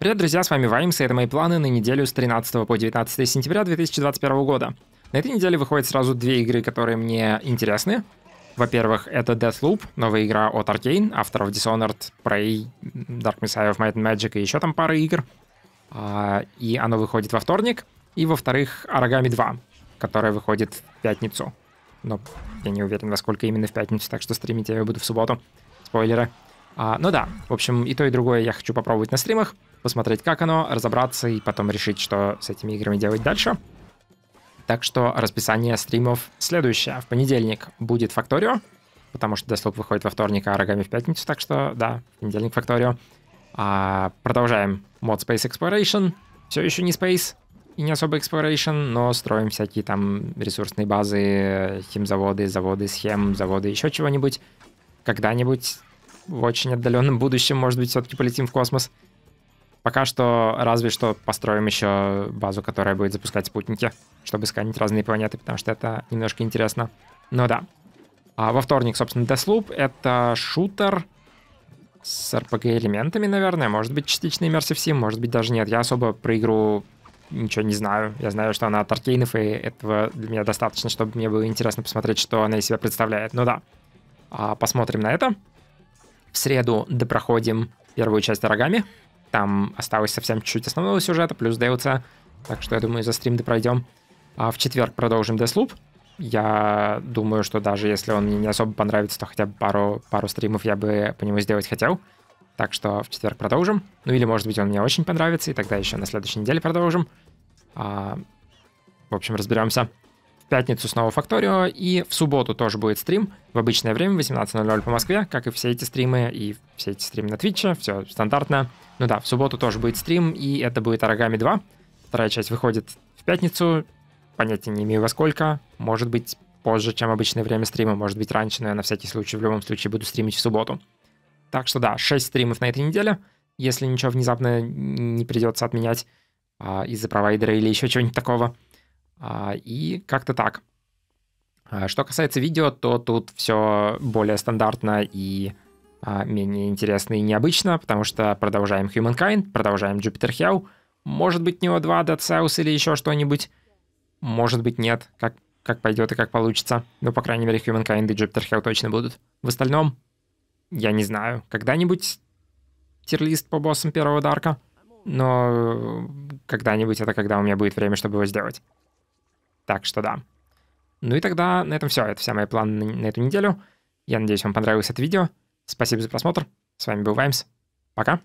Привет, друзья, с вами Ваймс, и это мои планы на неделю с 13 по 19 сентября 2021 года. На этой неделе выходят сразу две игры, которые мне интересны. Во-первых, это Deathloop, новая игра от Arkane, авторов Dishonored, Prey, Dark Messiah of Might and Magic и еще там пара игр. А, и оно выходит во вторник. И, во-вторых, Арагами 2, которая выходит в пятницу. Но я не уверен, во сколько именно в пятницу, так что стримить я ее буду в субботу. Спойлеры. А, ну да, в общем, и то, и другое я хочу попробовать на стримах посмотреть, как оно, разобраться и потом решить, что с этими играми делать дальше. Так что расписание стримов следующее. В понедельник будет Факторио, потому что доступ выходит во вторник, а Рогами в пятницу, так что, да, в понедельник Факторио. А, продолжаем мод Space Exploration. Все еще не Space и не особо Exploration, но строим всякие там ресурсные базы, химзаводы, заводы схем, заводы еще чего-нибудь. Когда-нибудь в очень отдаленном будущем, может быть, все-таки полетим в космос. Пока что разве что построим еще базу, которая будет запускать спутники, чтобы сканить разные планеты, потому что это немножко интересно. Ну да. А во вторник, собственно, Deathloop — это шутер с RPG-элементами, наверное. Может быть, частичный Immersive Sim, может быть, даже нет. Я особо про игру ничего не знаю. Я знаю, что она от Аркейнов, и этого для меня достаточно, чтобы мне было интересно посмотреть, что она из себя представляет. Ну да. А посмотрим на это. В среду допроходим первую часть «Рогами». Там осталось совсем чуть-чуть основного сюжета, плюс DLC. Так что, я думаю, за стрим пройдем. А в четверг продолжим Deathloop. Я думаю, что даже если он мне не особо понравится, то хотя бы пару, пару стримов я бы по нему сделать хотел. Так что в четверг продолжим. Ну или, может быть, он мне очень понравится, и тогда еще на следующей неделе продолжим. А, в общем, разберемся пятницу снова Факторио, и в субботу тоже будет стрим в обычное время, 18.00 по Москве, как и все эти стримы, и все эти стримы на Твиче, все стандартно. Ну да, в субботу тоже будет стрим, и это будет Арагами 2. Вторая часть выходит в пятницу, понятия не имею во сколько, может быть позже, чем обычное время стрима, может быть раньше, но я на всякий случай в любом случае буду стримить в субботу. Так что да, 6 стримов на этой неделе, если ничего внезапно не придется отменять а, из-за провайдера или еще чего-нибудь такого. А, и как-то так. А, что касается видео, то тут все более стандартно и а, менее интересно и необычно, потому что продолжаем Humankind, продолжаем Jupiter Hell, может быть, него два Dead Cells или еще что-нибудь, может быть, нет, как, как пойдет и как получится. Но ну, по крайней мере, Humankind и Jupiter Hell точно будут. В остальном, я не знаю, когда-нибудь тирлист по боссам первого Дарка, но э, когда-нибудь это когда у меня будет время, чтобы его сделать. Так что да. Ну и тогда на этом все. Это все мои планы на эту неделю. Я надеюсь, вам понравилось это видео. Спасибо за просмотр. С вами был Ваймс. Пока.